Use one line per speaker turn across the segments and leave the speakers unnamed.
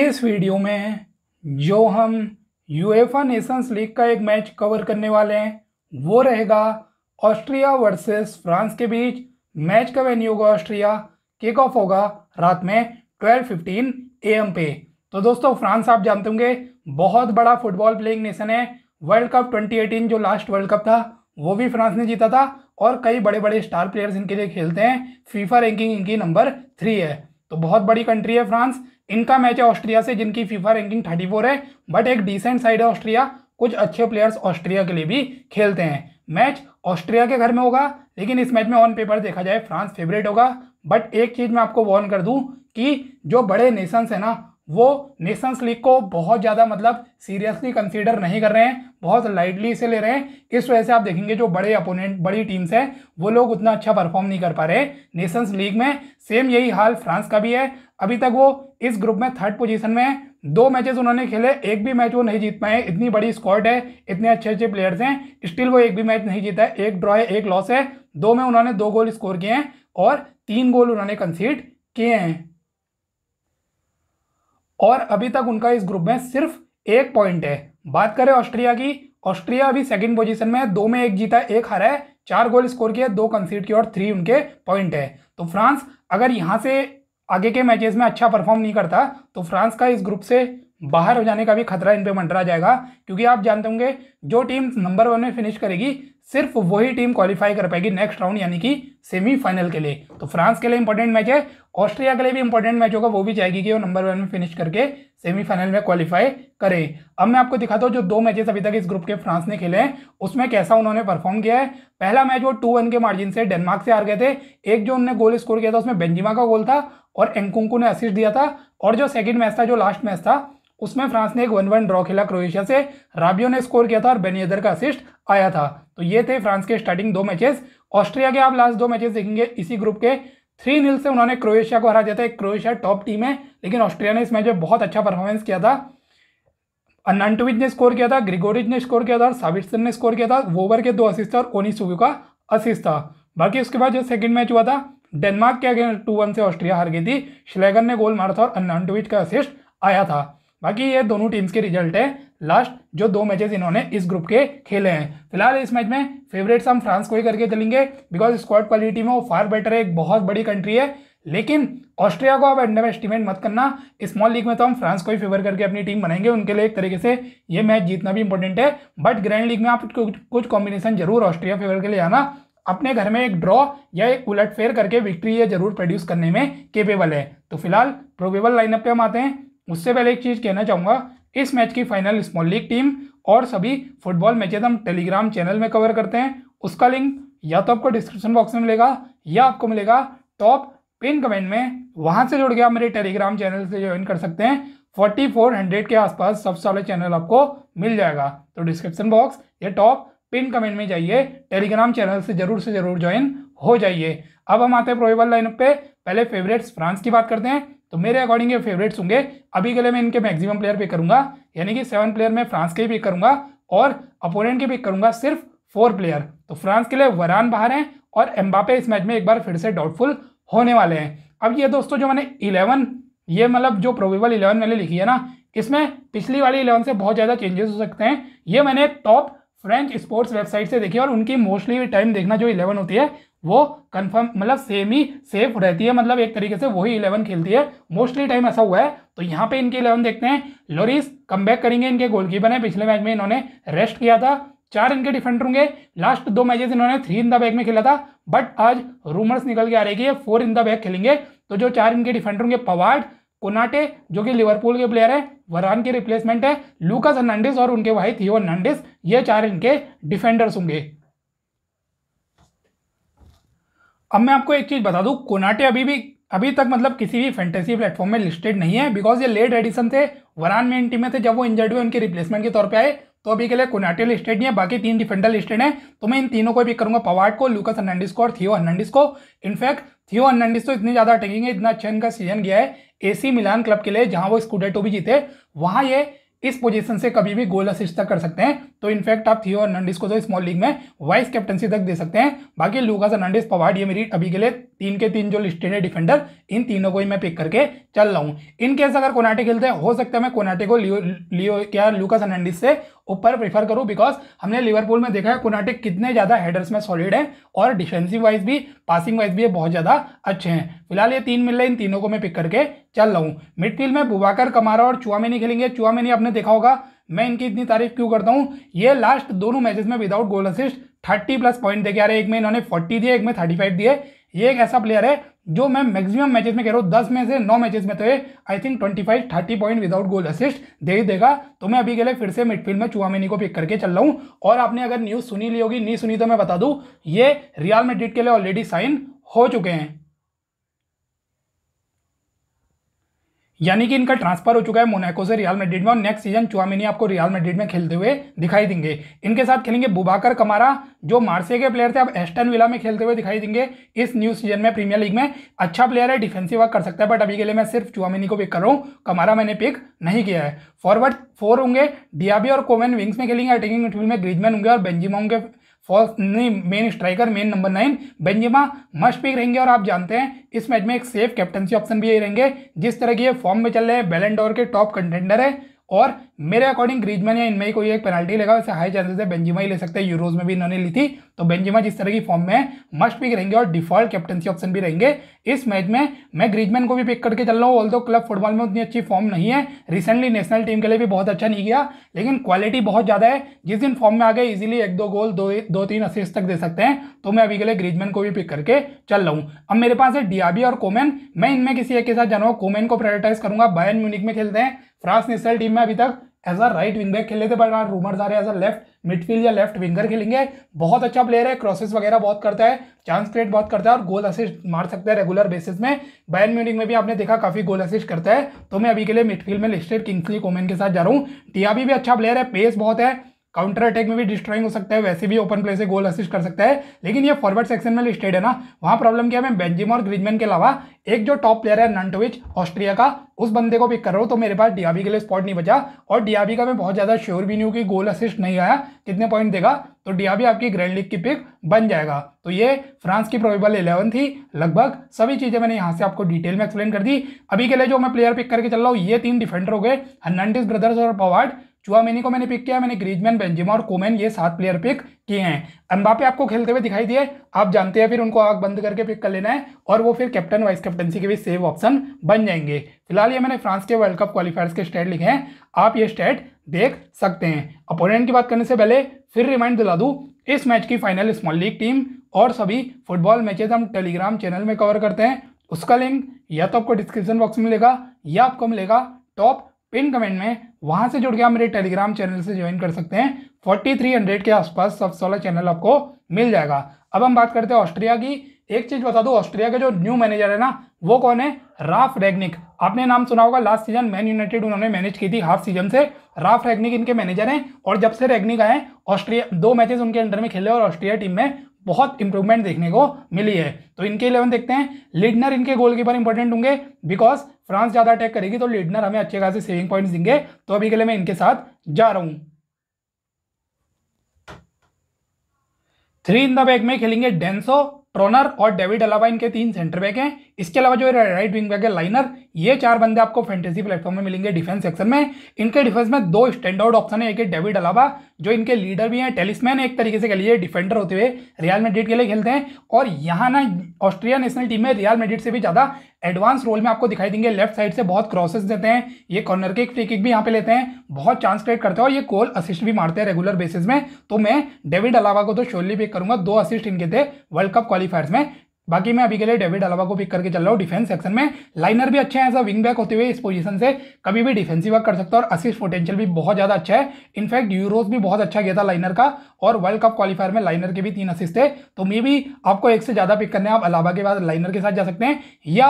इस वीडियो में जो हम यूएफा नेशंस लीग का एक मैच कवर करने वाले हैं वो रहेगा ऑस्ट्रिया वर्सेस फ्रांस के बीच मैच का वेन्यू होगा ऑस्ट्रिया किक ऑफ होगा रात में 12:15 एम पे तो दोस्तों फ्रांस आप जानते होंगे बहुत बड़ा फुटबॉल प्लेइंग नेशन है वर्ल्ड कप 2018 जो लास्ट वर्ल्ड कप था वो भी फ्रांस ने जीता था और कई बड़े बड़े स्टार प्लेयर्स इनके लिए खेलते हैं फीफा रैंकिंग इनकी नंबर थ्री है तो बहुत बड़ी कंट्री है फ्रांस इनका मैच है ऑस्ट्रिया से जिनकी फीफा रैंकिंग थर्टी फोर है बट एक डिसेंट साइड है ऑस्ट्रिया कुछ अच्छे प्लेयर्स ऑस्ट्रिया के लिए भी खेलते हैं मैच ऑस्ट्रिया के घर में होगा लेकिन इस मैच में ऑन पेपर देखा जाए फ्रांस फेवरेट होगा बट एक चीज़ मैं आपको वॉर्न कर दूं कि जो बड़े नेशंस हैं ना वो नेशंस लीग को बहुत ज़्यादा मतलब सीरियसली कंसीडर नहीं कर रहे हैं बहुत लाइटली इसे ले रहे हैं इस वजह से आप देखेंगे जो बड़े अपोनेंट बड़ी टीम्स हैं वो लोग उतना अच्छा परफॉर्म नहीं कर पा रहे नेशंस लीग में सेम यही हाल फ्रांस का भी है अभी तक वो इस ग्रुप में थर्ड पोजीशन में है दो मैचेस उन्होंने खेले एक भी मैच वो नहीं जीत पाए इतनी बड़ी स्क्वाड है इतने अच्छे अच्छे प्लेयर्स हैं स्टिल वो एक भी मैच नहीं जीता है एक ड्रॉ है एक लॉस है दो में उन्होंने दो गोल स्कोर किए हैं और तीन गोल उन्होंने कंसीड किए हैं और अभी तक उनका इस ग्रुप में सिर्फ एक पॉइंट है बात करें ऑस्ट्रिया की ऑस्ट्रिया अभी सेकंड पोजीशन में है दो में एक जीता है एक हारा है चार गोल स्कोर किया दो कंसीड किया और थ्री उनके पॉइंट है तो फ्रांस अगर यहाँ से आगे के मैचेस में अच्छा परफॉर्म नहीं करता तो फ्रांस का इस ग्रुप से बाहर हो जाने का भी खतरा इन पर मंडरा जाएगा क्योंकि आप जानते होंगे जो टीम नंबर वन में फिनिश करेगी सिर्फ वही टीम क्वालिफाई कर पाएगी नेक्स्ट राउंड यानी कि सेमीफाइनल के लिए तो फ्रांस के लिए इंपॉर्टेंट मैच है ऑस्ट्रिया के लिए भी इंपॉर्टेंट मैच होगा वो भी चाहेगी कि वो नंबर वन में फिनिश करके सेमीफाइनल में क्वालिफाई करे अब मैं आपको दिखाता हूँ जो दो मैचेस अभी तक इस ग्रुप के फ्रांस ने खेले हैं उसमें कैसा उन्होंने परफॉर्म किया है पहला मैच वो टू वन के मार्जिन से डेनमार्क से हार गए थे एक जो उन्होंने गोल स्कोर किया था उसमें बेंजिमा का गोल था और एंकुंकू ने असिस्ट दिया था और जो सेकंड मैच था जो लास्ट मैच था उसमें फ्रांस ने एक वन वन ड्रॉ खेला क्रोएशिया से राबियो ने स्कोर किया था और बेनियदर का असिस्ट आया था तो ये थे फ्रांस के स्टार्टिंग दो मैचेस ऑस्ट्रिया के आप लास्ट दो मैचेस देखेंगे इसी ग्रुप के थ्री नील से उन्होंने क्रोएशिया को हरा दिया था क्रोएशिया टॉप टीम है लेकिन ऑस्ट्रिया ने इस मैच में बहुत अच्छा परफॉर्मेंस किया था अनंटविज ने स्कोर किया था ग्रिगोरिज ने स्कोर किया था और साविटसन ने स्कोर किया था वोवर के दो असिस्ट और ओनिसुगू का असिस्ट था बाकी उसके बाद जो सेकंड मैच हुआ था डेनमार्क के अगेंस्ट टू वन से ऑस्ट्रिया हार गई थी श्लेगन ने गोल मारा था और अन्नाटविट का असिस्ट आया था बाकी ये दोनों टीम्स के रिजल्ट है लास्ट जो दो मैचेस इन्होंने इस ग्रुप के खेले हैं फिलहाल इस मैच में फेवरेट्स हम फ्रांस को ही करके चलेंगे बिकॉज स्क्वाड क्वालिटी में वो फार बेटर है एक बहुत बड़ी कंट्री है लेकिन ऑस्ट्रिया को आप अंडर एस्टिमेट मत करना स्मॉल लीग में तो हम फ्रांस को ही फेवर करके अपनी टीम बनाएंगे उनके लिए एक तरीके से ये मैच जीतना भी इंपॉर्टेंट है बट ग्रैंड लीग में आप कुछ कॉम्बिनेशन जरूर ऑस्ट्रिया फेवर के लिए आना अपने घर में एक ड्रॉ या एक उलटफेर करके विक्ट्री ये जरूर प्रोड्यूस करने में केपेबल है तो फिलहाल प्रोबेबल लाइनअप पे हम आते हैं उससे पहले एक चीज़ कहना चाहूँगा इस मैच की फाइनल स्मॉल लीग टीम और सभी फुटबॉल मैचेज हम टेलीग्राम चैनल में कवर करते हैं उसका लिंक या तो आपको डिस्क्रिप्शन बॉक्स में मिलेगा या आपको मिलेगा टॉप पिन कमेंट में वहाँ से जुड़ गया मेरे टेलीग्राम चैनल से ज्वाइन कर सकते हैं फोर्टी फोर हंड्रेड के आसपास सबसे सारे चैनल आपको मिल जाएगा तो डिस्क्रिप्शन बॉक्स या टॉप पिन कमेंट में जाइए टेलीग्राम चैनल से जरूर से जरूर ज्वाइन हो जाइए अब हम आते हैं प्रोबेबल लाइनअप पे पहले फेवरेट्स फ्रांस की बात करते हैं तो मेरे अकॉर्डिंग ये फेवरेट्स होंगे अभी के लिए मैं इनके मैक्सिमम प्लेयर पिक करूंगा यानी कि सेवन प्लेयर में फ्रांस के ही पिक करूंगा और अपोनेंट के पिक करूंगा सिर्फ फोर प्लेयर तो फ्रांस के लिए वरान बाहर हैं और एम्बापे इस मैच में एक बार फिर से डाउटफुल होने वाले हैं अब ये दोस्तों जो मैंने इलेवन ये मतलब जो प्रोबेबल इलेवन मैंने लिखी है ना इसमें पिछली वाली इलेवन से बहुत ज़्यादा चेंजेस हो सकते हैं ये मैंने टॉप फ्रेंच स्पोर्ट्स वेबसाइट से देखिए और उनकी मोस्टली टाइम देखना जो इलेवन होती है वो कंफर्म मतलब सेम ही सेफ रहती है मतलब एक तरीके से वही इलेवन खेलती है मोस्टली टाइम ऐसा हुआ है तो यहाँ पे इनके इलेवन देखते हैं लोरिस कम करेंगे इनके गोलकीपर हैं पिछले मैच में इन्होंने रेस्ट किया था चार इनके डिफेंडर होंगे लास्ट दो मैचेस इन्होंने थ्री इन द बैग में खेला था बट आज रूमर्स निकल के आ रही है फोर इन द बैग खेलेंगे तो जो चार इनके डिफेंडर होंगे पवार्ड कोनाटे जो कि लिवरपूल के प्लेयर है वरान के रिप्लेसमेंट है लूकस हर्नांडिस और उनके भाई थियो हर्नांडिस ये चार इनके डिफेंडर्स होंगे अब मैं आपको एक चीज़ बता दूं कोनाटे अभी भी अभी तक मतलब किसी भी फैंटेसी प्लेटफॉर्म में लिस्टेड नहीं है बिकॉज ये लेट एडिशन थे वरान मेन टीम में थे जब वो इंजर्ड हुए उनके रिप्लेसमेंट के तौर पे आए तो अभी के लिए कोनाटे लिस्टेड नहीं है बाकी तीन डिफेंडर लिस्टेड हैं तो मैं इन तीनों को पिक करूंगा पवार्ड को लूकस हर्नांडिस को और थियो हर्नांडिस को इनफैक्ट थियो हर्नांडिस तो इतनी ज़्यादा अटैकिंग इतना अच्छा इनका सीजन गया है एसी मिलान क्लब के लिए जहां वो स्कूडेटो भी जीते वहां ये इस पोजीशन से कभी भी गोल असिस्ट तक कर सकते हैं तो इनफैक्ट आप थियो नंडिस को तो स्मॉल लीग में वाइस कैप्टनसी तक दे सकते हैं बाकी लूकास नंडिस पवाड ये मेरी अभी के लिए तीन के तीन जो लिस्टेड है डिफेंडर इन तीनों को ही मैं पिक करके चल रहा हूँ इनकेस अगर कोनाटे खेलते हैं हो सकता है मैं कोनाटे को लियो लियो क्या लूकास हर्नांडिस से ऊपर प्रेफर करूँ बिकॉज हमने लिवरपूल में देखा है कुनाटे कितने ज़्यादा हेडर्स में सॉलिड हैं और डिफेंसिव वाइज भी पासिंग वाइज भी ये बहुत ज़्यादा अच्छे हैं फिलहाल ये तीन मिल रहे इन तीनों को मैं पिक करके चल रहा हूँ मिडफील्ड में बुबाकर कमारा और चुआ मैनी खेलेंगे चुआ मैनी आपने देखा होगा मैं इनकी इतनी तारीफ क्यों करता हूँ ये लास्ट दोनों मैचेस में without goal assist thirty plus point देखे आ रहे एक में इन्होंने फोर्टी दिए एक में थर्टी फाइव दिए ये एक ऐसा प्लेयर है जो मैं मैक्सिमम मैचेस में कह रहा हूँ दस में से नौ मैचेस में तो ये I think twenty five thirty point without goal assist दे ही देगा तो मैं अभी के लिए फिर से मिडफील्ड में चुहामिनी को पिक करके चल रहा हूँ और आपने अगर न्यूज़ सुनी ली होगी नहीं सुनी तो मैं बता दूँ ये रियल मेडिट के लिए ऑलरेडी साइन हो चुके हैं यानी कि इनका ट्रांसफर हो चुका है मोनाको से रियल मेड्रिड में और नेक्स्ट सीजन चुआमिनी आपको रियल मेड्रिड में खेलते हुए दिखाई देंगे इनके साथ खेलेंगे बुबाकर कमारा जो मार्से के प्लेयर थे अब एस्टन विला में खेलते हुए दिखाई देंगे इस न्यू सीजन में प्रीमियर लीग में अच्छा प्लेयर है डिफेंसिव वर्क कर सकता है बट अभी के लिए मैं सिर्फ चुआमिनी को पिक कर रहा हूँ कमारा मैंने पिक नहीं किया है फॉरवर्ड फोर होंगे डियाबी और कोवेन विंग्स में खेलेंगे अटैकिंग में ग्रीजमैन होंगे और बेंजिमा होंगे फॉल्स नहीं main striker main number nine Benzema must pick रहेंगे और आप जानते हैं इस मैच में एक सेफ कैप्टनसी ऑप्शन भी यही रहेंगे जिस तरह की ये फॉर्म में चल रहे हैं बेलेंडोर के टॉप कंटेंडर है और मेरे अकॉर्डिंग ग्रीजमैन या इनमें कोई एक पेनल्टी लेगा वैसे हाई चांसेस है बेंजिमा ही ले सकते हैं यूरोज में भी इन्होंने ली थी तो बेंजिमा जिस तरह की फॉर्म में है मस्ट पिक रहेंगे और डिफॉल्ट कैप्टनसी ऑप्शन भी रहेंगे इस मैच में मैं ग्रीजमैन को भी पिक करके चल रहा हूँ ऑल तो क्लब फुटबॉल में उतनी अच्छी फॉर्म नहीं है रिसेंटली नेशनल टीम के लिए भी बहुत अच्छा नहीं गया लेकिन क्वालिटी बहुत ज़्यादा है जिस दिन फॉर्म में आ गए इजिली एक दो गोल दो दो तीन असिस्ट तक दे सकते हैं तो मैं अभी के लिए ग्रीजमैन को भी पिक करके चल रहा हूँ अब मेरे पास है डियाबी और कोमेन मैं इनमें किसी एक के साथ जाना कोमेन को प्रायोरिटाइज करूंगा बायन म्यूनिक में खेलते हैं फ्रांस नेशनल टीम में अभी तक as a right wing back खेले थे बट रूमर्स हाँ, आ रहे हैं एज अ लेफ्ट मिडफील्ड या लेफ्ट विंगर खेलेंगे बहुत अच्छा प्लेयर है क्रॉसेस वगैरह बहुत करता है चांस क्रिएट बहुत करता है और गोल असिस्ट मार सकता है रेगुलर बेसिस में बैन म्यूनिक में भी आपने देखा काफी गोल असिस्ट करता है तो मैं अभी के लिए मिडफील्ड में लिस्टेड किंग्सली कोमेन के साथ जा रहा हूँ टीआबी भी अच्छा प्लेयर है पेस बहुत है काउंटर अटैक में भी डिस्ट्रॉइंग हो सकता है वैसे भी ओपन प्ले से गोल असिस्ट कर सकता है लेकिन ये फॉरवर्ड सेक्शन में लिस्टेड है ना वहाँ प्रॉब्लम क्या है मैं बेंजिम और ग्रीजमैन के अलावा एक जो टॉप प्लेयर है नंटोविच ऑस्ट्रिया का उस बंदे को पिक कर रहा हूँ तो मेरे पास डीआबी के लिए स्पॉट नहीं बचा और डीआबी का मैं बहुत ज़्यादा श्योर भी नहीं हूँ कि गोल असिस्ट नहीं आया कितने पॉइंट देगा तो डीआरबी आपकी ग्रैंड लीग की पिक बन जाएगा तो ये फ्रांस की प्रोबेबल इलेवन थी लगभग सभी चीज़ें मैंने यहाँ से आपको डिटेल में एक्सप्लेन कर दी अभी के लिए जो मैं प्लेयर पिक करके चल रहा हूँ ये तीन डिफेंडर हो गए हर्नांडिस ब्रदर्स और पवार्ड चुआमिनी को मैंने पिक किया मैंने ग्रीजमैन बेंजिमा और कोमेन ये सात प्लेयर पिक किए हैं अम्बापे आपको खेलते हुए दिखाई दिए आप जानते हैं फिर उनको आग बंद करके पिक कर लेना है और वो फिर कैप्टन वाइस कैप्टनसी के भी सेव ऑप्शन बन जाएंगे फिलहाल ये मैंने फ्रांस के वर्ल्ड कप क्वालिफायर्स के स्टेट लिखे हैं आप ये स्टेट देख सकते हैं अपोनेंट की बात करने से पहले फिर रिमाइंड दिला दूँ इस मैच की फाइनल स्मॉल लीग टीम और सभी फुटबॉल मैचेज हम टेलीग्राम चैनल में कवर करते हैं उसका लिंक या तो आपको डिस्क्रिप्शन बॉक्स में मिलेगा या आपको मिलेगा टॉप पिन कमेंट में वहां से जुड़ के आप मेरे टेलीग्राम चैनल से ज्वाइन कर सकते हैं 4300 के आसपास सब सोलह चैनल आपको मिल जाएगा अब हम बात करते हैं ऑस्ट्रिया की एक चीज बता दू ऑस्ट्रिया के जो न्यू मैनेजर है ना वो कौन है राफ रेगनिक आपने नाम सुना होगा लास्ट सीजन मैन यूनाइटेड उन्होंने मैनेज की थी हाफ सीजन से राफ रेगनिक इनके मैनेजर हैं और जब से रेगनिक आए ऑस्ट्रिया दो मैचेस उनके अंडर में खेले और ऑस्ट्रिया टीम में बहुत इंप्रूवमेंट देखने को मिली है तो इनके इलेवन देखते हैं लिडनर इनके गोलकीपर इंपॉर्टेंट होंगे बिकॉज फ्रांस ज़्यादा अटैक करेगी तो लीडनर हमें अच्छे खासे सेविंग पॉइंट्स देंगे तो अभी के लिए मैं इनके साथ जा रहा हूं थ्री इन द बैक में खेलेंगे डेंसो ट्रोनर और डेविड अलावा इनके तीन सेंटर बैक हैं इसके अलावा जो राइट विंग बैक है लाइनर ये चार बंदे आपको फैंटेसी प्लेटफॉर्म में मिलेंगे डिफेंस सेक्शन में इनके डिफेंस में दो स्टैंड आउट ऑप्शन है एक है डेविड अलावा जो इनके लीडर भी हैं टेलिसमैन एक तरीके से कह लीजिए डिफेंडर होते हुए रियल मेडिट के लिए खेलते हैं और यहाँ ना ऑस्ट्रिया नेशनल टीम में रियल मेडिट से भी ज़्यादा एडवांस रोल में आपको दिखाई देंगे लेफ्ट साइड से बहुत क्रॉसेस देते हैं ये कॉर्नर के फ्री किक भी यहाँ पे लेते हैं बहुत चांस क्रिएट करते हैं और ये कोल असिस्ट भी मारते हैं रेगुलर बेसिस में तो मैं डेविड अलावा को तो शोली पिक करूंगा दो असिस्ट इनके थे वर्ल्ड कप क्वालिफायर्स में बाकी मैं अभी के लिए डेविड अलावा को पिक करके चल रहा हूँ डिफेंस सेक्शन में लाइनर भी अच्छे हैं ऐसा विंग बैक होते हुए इस पोजीशन से कभी भी डिफेंसिव वर्क कर सकता है और असिस्ट पोटेंशियल भी बहुत ज़्यादा अच्छा है इनफैक्ट यूरोज भी बहुत अच्छा गया था लाइनर का और वर्ल्ड कप क्वालिफायर में लाइनर के भी तीन असिस्ट थे तो मे भी आपको एक से ज़्यादा पिक करने आप अलावा के बाद लाइनर के साथ जा सकते हैं या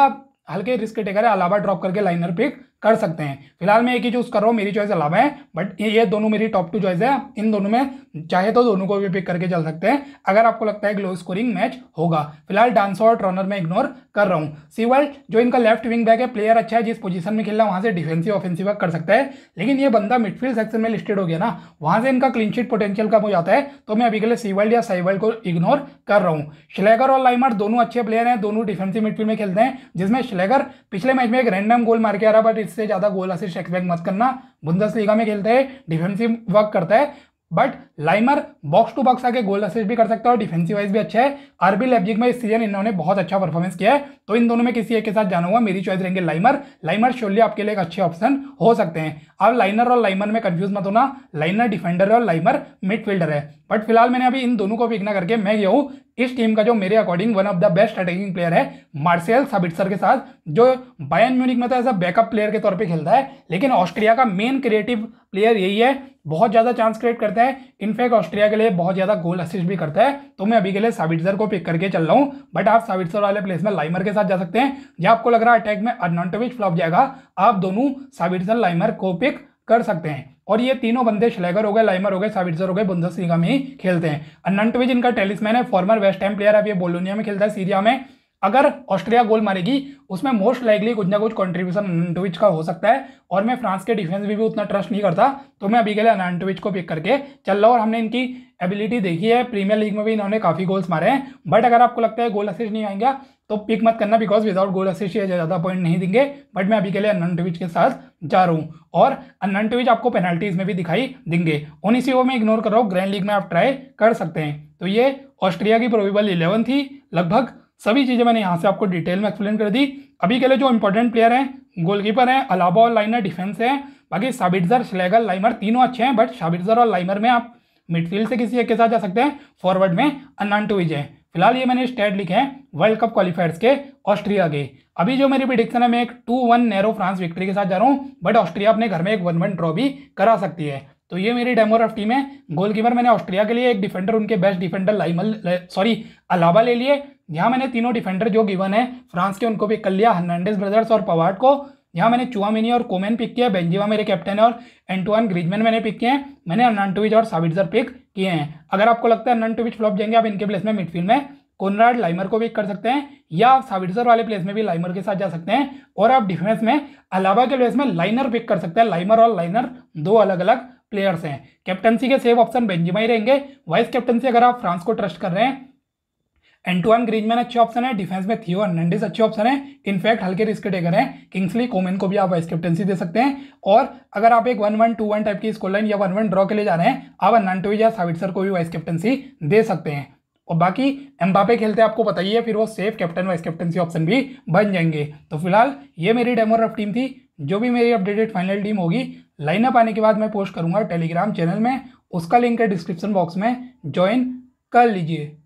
हल्के रिस्क टेकर है अलावा ड्रॉप करके लाइनर पिक कर सकते हैं फिलहाल मैं एक ही चूज़ कर रहा हूँ मेरी चॉइस अलावा है बट ये दोनों मेरी टॉप टू चॉइस है इन दोनों में चाहे तो दोनों को भी पिक करके चल सकते हैं अगर आपको लगता है कि लो स्कोरिंग मैच होगा फिलहाल डांस और रनर में इग्नोर कर रहा हूँ सीवल जो इनका लेफ्ट विंग बैक है प्लेयर अच्छा है जिस पोजीशन में खेल रहा है वहाँ से डिफेंसिव ऑफेंसिव कर सकता है लेकिन ये बंदा मिडफील्ड सेक्शन में लिस्टेड हो गया ना वहाँ से इनका क्लीन पोटेंशियल कम हो जाता है तो मैं अभी के लिए सीवल्ड या साइवल्ड को इग्नोर कर रहा हूँ श्लेगर और लाइमर दोनों अच्छे प्लेयर हैं दोनों डिफेंसिव मिडफील्ड में खेलते हैं जिसमें श्लेगर पिछले मैच में एक रैंडम गोल मार के आ रहा बट इस इससे ज़्यादा गोल असिस्ट एक्सपेक्ट मत करना बुंदस लीगा में खेलते हैं डिफेंसिव वर्क करता है but Laimer box to box आके गोल असिस्ट भी कर सकता है और डिफेंसिव वाइज भी अच्छा है आरबी लेपजिक में इस सीजन इन्होंने बहुत अच्छा परफॉर्मेंस किया है तो इन दोनों में किसी एक के साथ जाना हुआ मेरी चॉइस रहेंगे लाइमर लाइमर शोल्य आपके लिए एक अच्छे ऑप्शन हो सकते हैं अब लाइनर और लाइमर में कन्फ्यूज मत होना लाइनर डिफेंडर है और लाइमर मिडफील्डर है बट फिलहाल मैंने अभी इन दोनों को पिक ना करके मैं गया हूँ इस टीम का जो मेरे according one of the best attacking player है मार्सेल साबिटसर के साथ जो बायन म्यूनिक में तो एज अ बैकअप प्लेयर के तौर पे खेलता है लेकिन ऑस्ट्रिया का मेन क्रिएटिव प्लेयर यही है बहुत ज़्यादा चांस क्रिएट करता है इनफैक्ट ऑस्ट्रिया के लिए बहुत ज़्यादा गोल असिस्ट भी करता है तो मैं अभी के लिए साबिटसर को पिक करके चल रहा हूँ बट आप साबिटसर वाले प्लेस में लाइमर के साथ जा सकते हैं या आपको लग रहा है अटैक में अर्नॉन्टोविच फ्लॉप जाएगा आप दोनों साबिटसर लाइमर को पिक कर सकते हैं और ये तीनों बंदे श्लेगर हो गए लाइमर हो गए साविटर हो गए बुंदसलीगा में ही खेलते हैं अन्नटविज इनका टेलिसमैन है फॉर्मर वेस्ट टाइम प्लेयर अब ये बोलोनिया में खेलता है सीरिया में अगर ऑस्ट्रिया गोल मारेगी उसमें मोस्ट लाइकली कुछ ना कुछ कंट्रीब्यूशन अनंटविच का हो सकता है और मैं फ्रांस के डिफेंस भी, भी उतना ट्रस्ट नहीं करता तो मैं अभी के लिए अनंटविच को पिक करके चल रहा और हमने इनकी एबिलिटी देखी है प्रीमियर लीग में भी इन्होंने काफ़ी गोल्स मारे हैं बट अगर आपको लगता है गोल असिस्ट नहीं आएंगे तो पिक मत करना बिकॉज विदाउट गोल असिस्ट ये ज़्यादा पॉइंट नहीं देंगे बट मैं अभी के लिए अनंटविच के साथ जा रहा हूँ और अनटवीज आपको पेनल्टीज में भी दिखाई देंगे उन्हीं से वो मैं इग्नोर कर रहा हूँ ग्रैंड लीग में आप ट्राई कर सकते हैं तो ये ऑस्ट्रिया की प्रोबेबल इलेवन थी लगभग सभी चीज़ें मैंने यहाँ से आपको डिटेल में एक्सप्लेन कर दी अभी के लिए जो इंपॉर्टेंट प्लेयर हैं गोलकीपर हैं अलाबा और लाइनर डिफेंस हैं बाकी साबिटजर स्लेगल लाइमर तीनों अच्छे हैं बट साबिटजर और लाइमर में आप मिडफील्ड से किसी एक के साथ जा सकते हैं फॉरवर्ड में अनान टू विजय फिलहाल ये मैंने स्टेट लिखे हैं वर्ल्ड कप क्वालिफायर्स के ऑस्ट्रिया के अभी जो मेरी प्रिडिक्शन है मैं एक two one narrow France victory के साथ जा रहा हूँ बट ऑस्ट्रिया अपने घर में एक वन वन ड्रॉ भी करा सकती है तो ये मेरी डेमो टीम है गोलकीपर मैंने ऑस्ट्रिया के लिए एक डिफेंडर उनके बेस्ट डिफेंडर लाइमल सॉरी अलावा ले लिए यहाँ मैंने तीनों डिफेंडर जो गिवन है फ्रांस के उनको भी कर लिया हर्नांडेस ब्रदर्स और पवार्ड को यहाँ मैंने चुआमिनी और कोमेन पिक किया बेंजिमा मेरे कैप्टन है और एंटोन ग्रीजमैन मैंने पिक किए हैं मैंने नंटुविज और साबिटजर पिक किए हैं अगर आपको लगता है नंटुविज फ्लॉप जाएंगे आप इनके प्लेस में मिडफील्ड में कोनराड लाइमर को पिक कर सकते हैं या आप साबिटजर वाले प्लेस में भी लाइमर के साथ जा सकते हैं और आप डिफेंस में अलावा के प्लेस में लाइनर पिक कर सकते हैं लाइमर और लाइनर दो अलग अलग प्लेयर्स हैं कैप्टनसी के सेफ ऑप्शन बेंजिमा ही रहेंगे वाइस कैप्टनसी अगर आप फ्रांस को ट्रस्ट कर रहे हैं एंटोन ग्रीजमैन अच्छे ऑप्शन है डिफेंस में थियो हर्नांडिस अच्छे ऑप्शन है इनफैक्ट हल्के रिस्क टेकर हैं किंग्सली कोमेन को भी आप वाइस कैप्टनसी दे सकते हैं और अगर आप एक one one two one type की स्कोर लाइन या वन वन ड्रॉ के लिए जा रहे हैं आप अन्नाटोई या साविटसर को भी वाइस कैप्टनसी दे सकते हैं और बाकी एम्बापे खेलते आपको बताइए फिर वो safe captain vice captaincy option भी बन जाएंगे तो फिलहाल ये मेरी डेमो रफ टीम थी जो भी मेरी अपडेटेड फाइनल टीम होगी लाइनअप आने के बाद मैं पोस्ट करूँगा टेलीग्राम चैनल में उसका लिंक है डिस्क्रिप्शन बॉक्स में ज्वाइन कर लीजिए